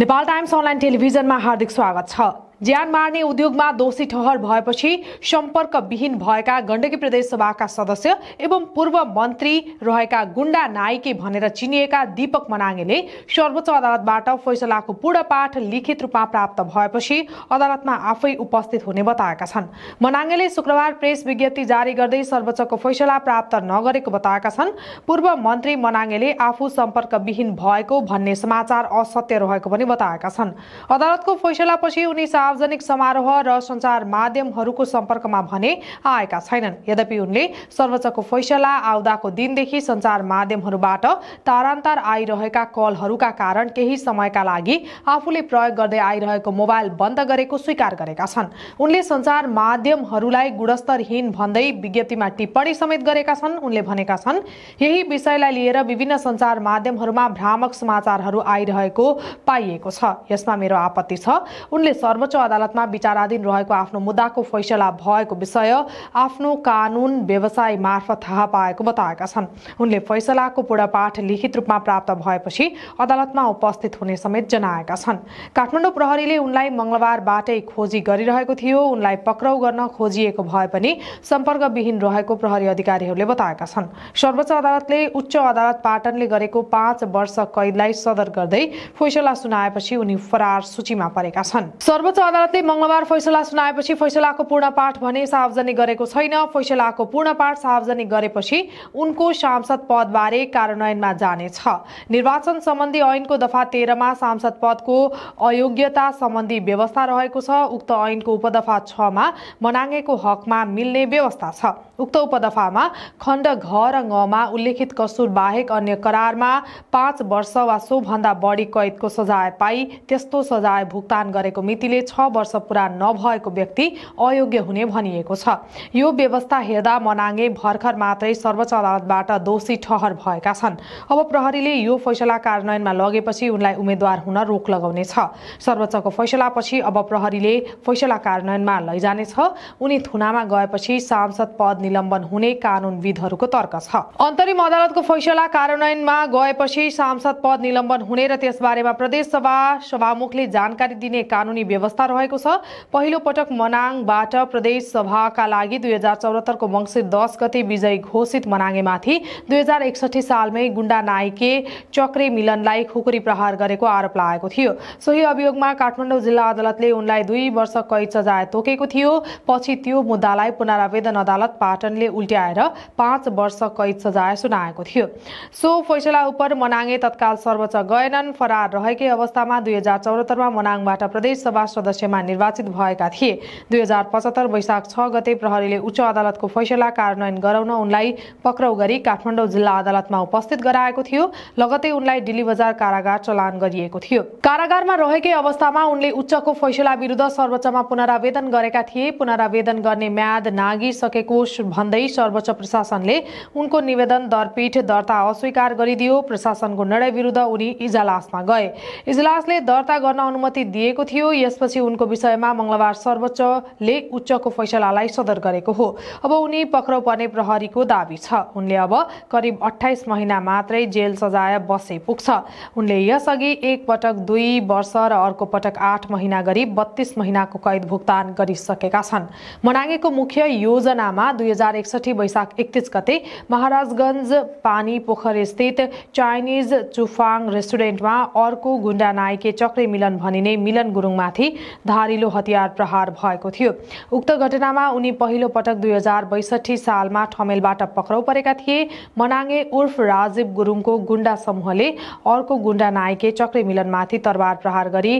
Nepal times online टेलिभिजनमा हार्दिक स्वागत छ ज्यान मार्ने उद्योगमा दोषी ठहर भएपछि सम्पर्कविहीन भएका गण्डकी प्रदेशसभाका सदस्य एवं पूर्व मन्त्री रहेका गुण्डा नायके भनेर चिनिएका दीपक मनाङेले सर्वोच्च अदालतबाट फैसलाको पूर्ण पाठ लिखित रूपमा प्राप्त भएपछि अदालतमा आफै उपस्थित हुने बताएका छन् मनाङेले शुक्रबार प्रेस विज्ञप्ति जारी गर्दै सर्वोच्चको फैसला प्राप्त नगरेको बताएका छन् पूर्व मन्त्री मनाङेले आफू सम्पर्कविहीन भएको भन्ने समाचार असत्य रहेको पनि बताएका छन् अदालतको फैसलापछि उनी सार्वजनिक समारोह र सञ्चार माध्यमहरूको सम्पर्कमा भने आएका छैनन् यद्यपि उनले सर्वोच्चको फैसला आउँदाको दिनदेखि सञ्चार माध्यमहरूबाट तारान्तर आइरहेका कलहरूका कारण केही समयका लागि आफूले प्रयोग गर्दै आइरहेको मोबाइल बन्द गरेको स्वीकार गरेका छन् उनले सञ्चार माध्यमहरूलाई गुणस्तरहीन भन्दै विज्ञप्तिमा टिप्पणी समेत गरेका छन् उनले भनेका छन् यही विषयलाई लिएर विभिन्न सञ्चार माध्यमहरूमा भ्रामक समाचारहरू आइरहेको पाइएको छ यसमा मेरो आपत्ति छ उनले सर्वोच्च अदालतमा विचाराधीन रहेको आफ्नो मुद्दाको फैसला भएको विषय आफ्नो कानुन व्यवसाय मार्फत थाहा पाएको बताएका छन् उनले फैसलाको पूर्णपाठ लिखित रूपमा प्राप्त भएपछि अदालतमा उपस्थित हुने समेत जनाएका छन् काठमाडौँ प्रहरीले उनलाई मङ्गलबारबाटै खोजी गरिरहेको थियो उनलाई पक्राउ गर्न खोजिएको भए पनि सम्पर्कविहीन रहेको प्रहरी अधिकारीहरूले बताएका छन् सर्वोच्च अदालतले उच्च अदालत पाटनले गरेको पाँच वर्ष कैदलाई सदर गर्दै फैसला सुनाएपछि उनी फरार सूचीमा परेका छन् सर्वोच्च अदालतले मङ्गलबार फैसला सुनाएपछि फैसलाको पूर्ण पाठ भने सार्वजनिक गरेको छैन फैसलाको पूर्ण पाठ सार्वजनिक गरेपछि उनको सांसद पदबारे कार्यान्वयनमा जानेछ निर्वाचन सम्बन्धी ऐनको दफा तेह्रमा सांसद पदको अयोग्यता सम्बन्धी व्यवस्था रहेको छ उक्त ऐनको उपदफा छमा मनाङ्गेको हकमा मिल्ने व्यवस्था छ उक्त उपदफामा खण्ड घ र गमा उल्लेखित कसुर बाहेक अन्य करारमा पाँच वर्ष वा सोभन्दा बढी कैदको सजाय पाई त्यस्तो सजाय भुक्तान गरेको मितिले छ वर्ष पुरा नभएको व्यक्ति अयोग्य हुने भनिएको छ यो व्यवस्था हेर्दा मनाङे भर्खर मात्रै सर्वोच्च अदालतबाट दोषी ठहर भएका छन् अब प्रहरीले यो फैसला कार्यान्वयनमा लगेपछि उनलाई उम्मेद्वार हुन रोक लगाउनेछ सर्वोच्चको फैसलापछि अब प्रहरीले फैसला कार्यान्वयनमा लैजानेछ उनी थुनामा गएपछि सांसद पद निलम्बन हुने कानूनविदहरूको तर्क छ अन्तरिम अदालतको फैसला कार्यान्वयनमा गएपछि सांसद पद निलम्बन हुने र त्यसबारेमा सभा सभामुखले जानकारी दिने कानुनी व्यवस्था रहेको छ पहिलो पटक मनाङबाट प्रदेश सभाका लागि दुई हजार चौहत्तरको मङ्सिर दस गते विजयी घोषित मनाङेमाथि दुई हजार एकसठी सालमै गुण्डा नायके चक्रे मिलनलाई खुकुरी प्रहार गरेको आरोप लागेको थियो सोही अभियोगमा काठमाडौँ जिल्ला अदालतले उनलाई दुई वर्ष कैद सजाय तोकेको थियो पछि त्यो मुद्दालाई पुनरावेदन अदालत पाटनले उल्ट्याएर पाँच वर्ष कैद सजाय सुनाएको थियो सो फैसला उप मनाङे तत्काल सर्वोच्च गएनन् फरार रहेकै अवस्थामा दुई हजार चौहत्तरमा मनाङबाट सभा सदस्य सदस्यमा निर्वाचित भएका थिए दुई हजार पचहत्तर वैशाख छ गते प्रहरीले उच्च अदालतको फैसला कार्यान्वयन गराउन उनलाई पक्राउ गरी काठमाडौँ जिल्ला अदालतमा उपस्थित गराएको थियो लगतै उनलाई दिल्ली बजार कारागार चलान गरिएको थियो कारागारमा रहेकै अवस्थामा उनले उच्चको फैसला विरुद्ध सर्वोच्चमा पुनरावेदन गरेका थिए पुनरावेदन गर्ने म्याद नागिसकेको भन्दै सर्वोच्च प्रशासनले उनको निवेदन दरपीठ दर्ता अस्वीकार गरिदियो प्रशासनको निर्णय विरुद्ध उनी इजलासमा गए इजलासले दर्ता गर्न अनुमति दिएको थियो यसपछि त्यसपछि उनको विषयमा मङ्गलबार सर्वोच्चले उच्चको फैसलालाई सदर गरेको हो अब उनी पक्राउ पर्ने प्रहरीको दावी छ उनले अब करिब अठाइस महिना मात्रै जेल सजाय बसे पुग्छ उनले यसअघि एक पटक दुई वर्ष र अर्को पटक आठ महिना गरी बत्तीस महिनाको कैद भुक्तान गरिसकेका छन् मनाङेको मुख्य योजनामा दुई हजार एकसठी वैशाख एकतिस गते महाराजगञ्ज पानी पोखर स्थित चाइनिज चुफाङ रेस्टुरेन्टमा अर्को गुन्डा नायके चक्रे मिलन भनिने मिलन गुरुङमाथि धारिलो हतियार प्रहार भएको थियो उक्त घटनामा उनी पहिलो पटक दुई हजार बैसठी सालमा ठमेलबाट पक्राउ परेका थिए मनाङे उर्फ राजीव गुरुङको गुण्डा समूहले अर्को गुण्डा नायके चक्रे मिलनमाथि तरवार प्रहार गरी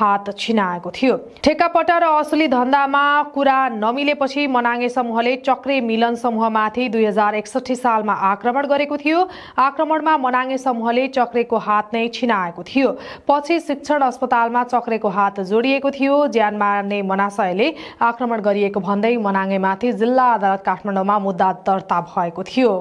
हात छिनाएको थियो ठेक्कापट्टा र असुली धन्दामा कुरा नमिलेपछि मनाङे समूहले चक्रे मिलन समूहमाथि दुई हजार एकसठी सालमा आक्रमण गरेको थियो आक्रमणमा मनाङे समूहले चक्रेको हात नै छिनाएको थियो पछि शिक्षण अस्पतालमा चक्रेको हात जोडिएको थियो ज्यान मार्ने मनाशयले आक्रमण गरिएको भन्दै मनाङेमाथि जिल्ला अदालत काठमाडौँमा मुद्दा दर्ता भएको थियो